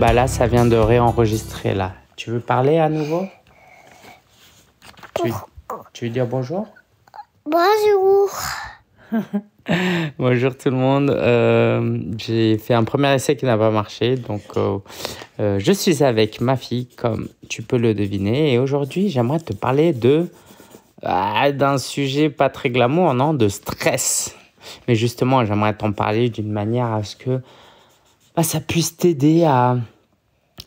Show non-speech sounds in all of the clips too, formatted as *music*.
Bah là, ça vient de réenregistrer là. Tu veux parler à nouveau tu veux, dire bonjour Bonjour. *laughs* Bonjour tout le monde. Euh, j'ai fait un premier essai qui n'a pas marché. Donc, euh, euh, je suis avec ma fille, comme tu peux le deviner. Et aujourd'hui, j'aimerais te parler de ah, d'un sujet pas très glamour, non, de stress. Mais justement, j'aimerais t'en parler d'une manière à ce que bah, ça puisse t'aider à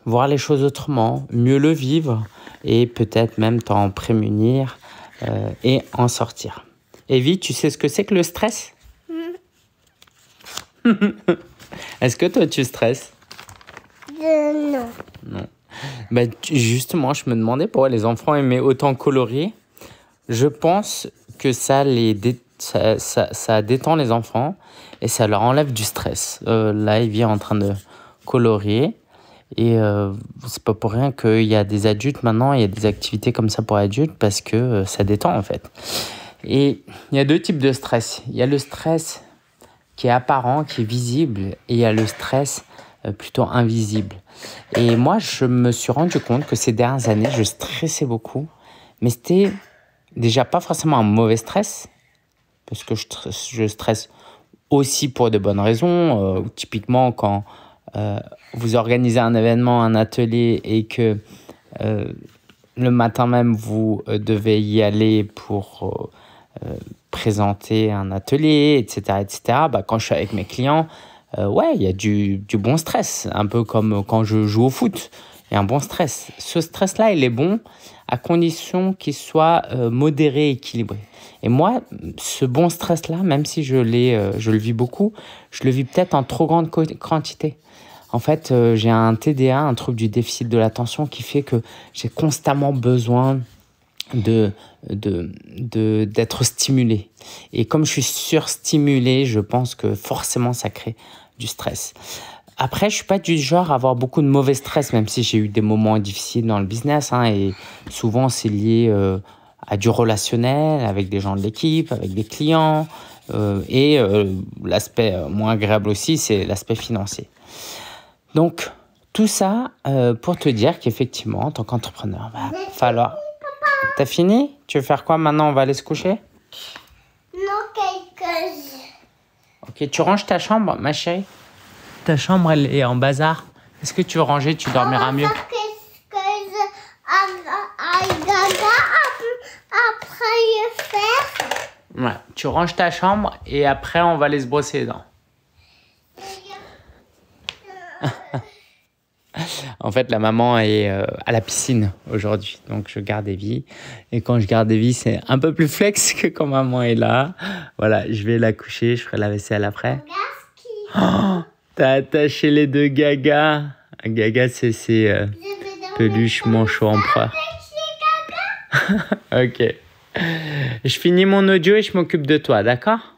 voir les choses autrement, mieux le vivre et peut-être même t'en prémunir euh, et en sortir. Evie, tu sais ce que c'est que le stress *laughs* Est-ce que toi tu stresses euh, Non. Non. Bah, justement, je me demandais pourquoi les enfants aimaient autant colorier. Je pense que ça les détruit. Ça, ça, ça, détend les enfants et ça leur enlève du stress. Euh, là, il vient en train de colorier. Et euh, c'est pas pour rien qu'il y a des adultes maintenant, il y a des activités comme ça pour adultes parce que euh, ça détend en fait. Et il y a deux types de stress. Il y a le stress qui est apparent, qui est visible, et il y a le stress plutôt invisible. Et moi, je me suis rendu compte que ces dernières années, je stressais beaucoup, mais c'était déjà pas forcément un mauvais stress, parce que je, je stresse aussi pour de bonnes raisons. Euh, typiquement, quand euh, vous organisez un événement, un atelier et que euh, le matin même, vous devez y aller pour présenter un atelier, etc., etc., bah, quand je suis avec mes clients, ouais, il y a du, du, bon stress, un peu comme quand je joue au foot. Il y a un bon stress. Ce stress-là, il est bon à condition qu'il soit modéré, équilibré. Et moi, ce bon stress-là, même si je, l'ai, euh, je le vis beaucoup, je le vis peut-être en trop grande quantité. En fait, euh, j'ai un TDA, un trouble du déficit de l'attention, qui fait que j'ai constamment besoin de, d'être stimulé. Et comme je suis surstimulé, je pense que forcément ça crée du stress. Après, je suis pas du genre à avoir beaucoup de mauvais stress, même si j'ai eu des moments difficiles dans le business. Hein, et souvent, c'est lié euh, du relationnel avec des gens de l'équipe, avec des clients. Euh, et euh, l'aspect euh, moins agréable aussi, c'est l'aspect financier. Donc, tout ça pour te dire qu'effectivement, en tant qu'entrepreneur, va falloir. T'as fini Tu veux faire quoi maintenant On va aller se coucher Non, quelque Ok, tu ranges ta chambre, ma chérie Ta chambre, elle est en bazar. Est-ce que tu veux ranger Tu dormiras mieux. tu ranges ta chambre et après on va aller se brosser les dents. *laughs* en fait, la maman est euh, à la piscine aujourd'hui, donc je garde Evie. Et quand je garde Evie, c'est un peu plus flex que quand maman est là. Voilà, je vais la coucher, je ferai la vaisselle après. *gasps* Oh, T'as attaché les deux gaga Gaga, c'est ses euh, peluches manchots empereurs. *laughs* ok je finis mon audio et je m'occupe de toi, d'accord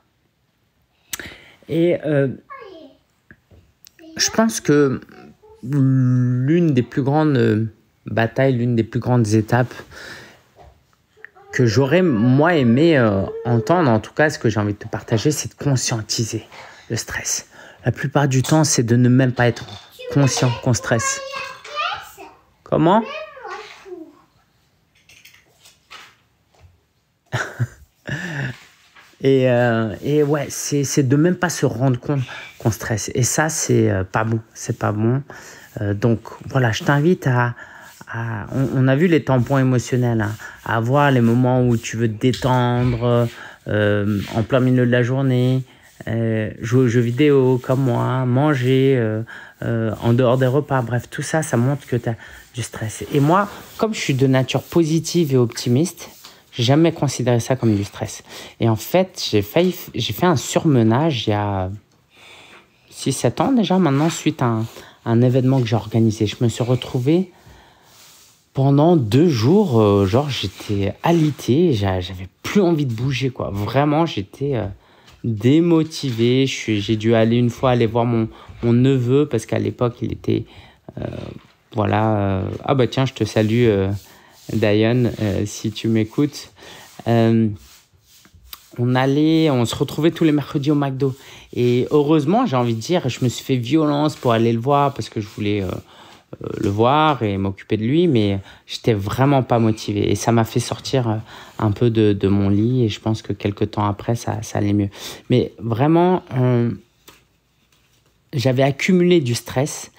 Et euh, je pense que l'une des plus grandes euh, batailles, l'une des plus grandes étapes que j'aurais moi aimé euh, entendre, en tout cas ce que j'ai envie de te partager, c'est de conscientiser le stress. La plupart du temps, c'est de ne même pas être conscient qu'on stresse. Comment Euh, et, ouais, c'est de même pas se rendre compte qu'on stresse. Et ça, c'est euh, pas bon. C'est pas bon. Euh, donc voilà, je t'invite à, on, a vu les tampons émotionnels, hein, à voir les moments où tu veux te détendre en plein milieu de la journée, jouer aux jeux vidéo comme moi, manger en dehors des repas. Bref, tout ça, ça montre que tu as du stress. Et moi, comme je suis de nature positive et optimiste, j'ai jamais considéré ça comme du stress. Et en fait, j'ai failli, j'ai fait un surmenage il y a 6-7 ans déjà maintenant suite à un, événement que j'ai organisé. Je me suis retrouvé pendant deux jours, euh, genre j'étais alité, j'avais plus envie de bouger quoi. Vraiment, j'étais euh, démotivé. J'ai dû aller une fois aller voir mon, neveu parce qu'à l'époque il était euh, voilà ah bah tiens je te salue Diane, euh, si tu m'écoutes. Euh, on allait, on se retrouvait tous les mercredis au McDo. Et heureusement, j'ai envie de dire, je me suis fait violence pour aller le voir parce que je voulais euh, le voir et m'occuper de lui, mais j'étais vraiment pas motivé. Et ça m'a fait sortir un peu de, mon lit et je pense que quelques temps après, ça, ça allait mieux. Mais vraiment, j'avais accumulé du stress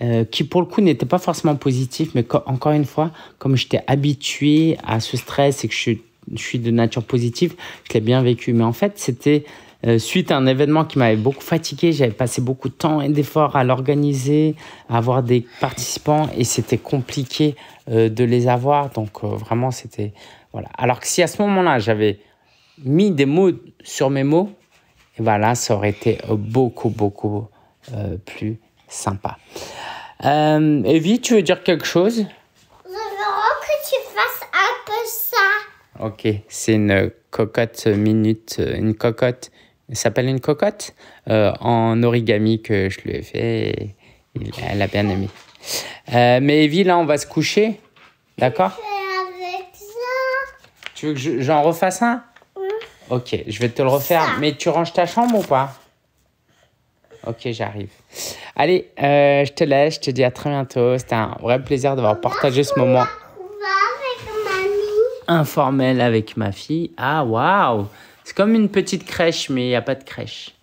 euh, qui pour le coup n'était pas forcément positif, mais encore une fois, comme j'étais habitué à ce stress et que je, suis de nature positive, je l'ai bien vécu. Mais en fait, c'était euh, suite à un événement qui m'avait beaucoup fatigué, j'avais passé beaucoup de temps et d'efforts à l'organiser, à avoir des participants, et c'était compliqué euh, de les avoir. Donc vraiment, c'était... Voilà. Alors que si à ce moment-là, j'avais mis des mots sur mes mots, et voilà ben ça aurait été beaucoup, beaucoup plus sympa. Euh, Evie, tu veux dire quelque chose Je veux que tu fasses un peu ça. Ok, c'est une cocotte minute, une cocotte. Ça s'appelle une cocotte euh, en origami que je lui ai fait. elle a bien aimé. Euh, mais Evie, là, on va se coucher. D'accord Tu veux que j'en refasse un oui. Ok, je vais te le refaire. Mais tu ranges ta chambre ou pas Ok, j'arrive. Allez, euh, je te laisse, je te dis à très bientôt. C'était un vrai plaisir d'avoir partagé ce moment informel avec ma fille. Ah, waouh C'est comme une petite crèche, mais il n'y a pas de crèche.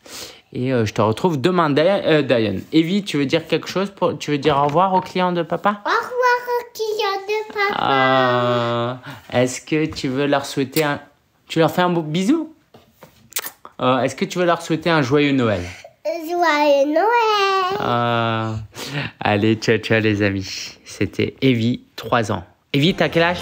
Et euh, je te retrouve demain, euh, Diane. Evie, tu veux dire quelque chose pour... Tu veux dire au revoir aux clients de papa Au revoir aux clients de papa. Ah, est-ce que tu veux leur souhaiter un... Tu leur fais un beau bisou Est-ce que tu veux leur souhaiter un joyeux Noël Noël. Ah. Allez, ciao, ciao les amis. C'était Evie, 3 ans. Evie, t'as quel âge